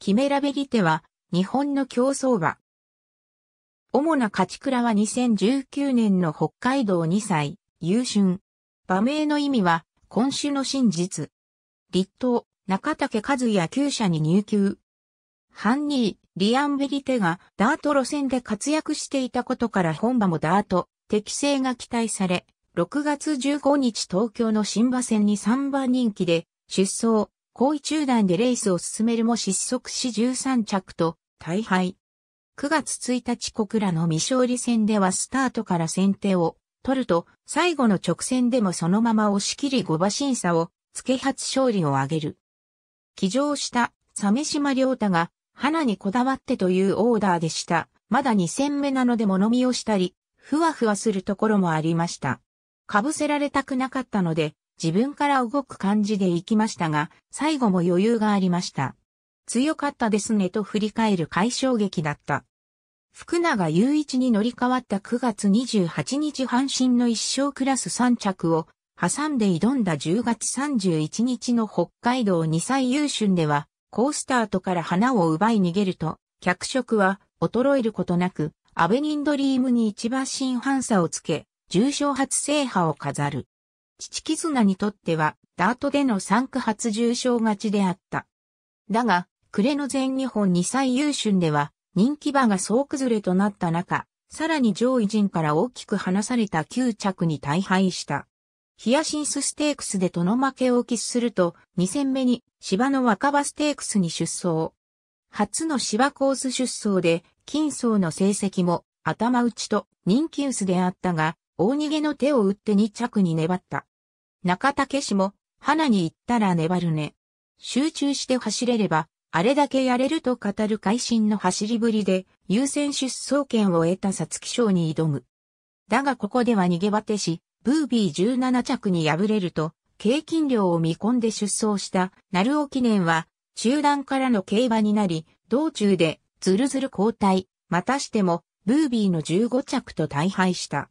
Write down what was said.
キメラベリテは、日本の競争馬。主な勝ち倉は2019年の北海道2歳、優春。馬名の意味は、今週の真実。立東、中竹和也旧社に入球。ハンニー、リアンベリテがダート路線で活躍していたことから本馬もダート、適性が期待され、6月15日東京の新馬戦に3番人気で、出走、後位中段でレースを進めるも失速し13着と大敗。9月1日小倉の未勝利戦ではスタートから先手を取ると、最後の直線でもそのまま押し切り5馬審査を、付け初勝利を挙げる。起乗した、鮫島良太が、花にこだわってというオーダーでした。まだ2戦目なので物見をしたり、ふわふわするところもありました。かぶせられたくなかったので、自分から動く感じで行きましたが、最後も余裕がありました。強かったですねと振り返る快衝撃だった。福永雄一に乗り換わった9月28日阪神の一生クラス3着を挟んで挑んだ10月31日の北海道2歳優春では、ースタートから花を奪い逃げると、脚色は衰えることなく、アベニンドリームに一番新反差をつけ、重賞初制覇を飾る。父絆にとっては、ダートでの3区初重賞勝ちであった。だが、暮れの全日本2歳優春では、人気馬が総崩れとなった中、さらに上位陣から大きく離された9着に大敗した。ヒアシンスステークスでとの負けを喫すると、2戦目に芝の若葉ステークスに出走。初の芝コース出走で、金層の成績も頭打ちと人気薄であったが、大逃げの手を打って2着に粘った。中竹氏も、花に行ったら粘るね。集中して走れれば、あれだけやれると語る会心の走りぶりで、優先出走権を得た皐月賞に挑む。だがここでは逃げ果てし、ブービー17着に敗れると、経金量を見込んで出走した、鳴尾記念は、中段からの競馬になり、道中で、ずるずる交代、またしても、ブービーの15着と大敗した。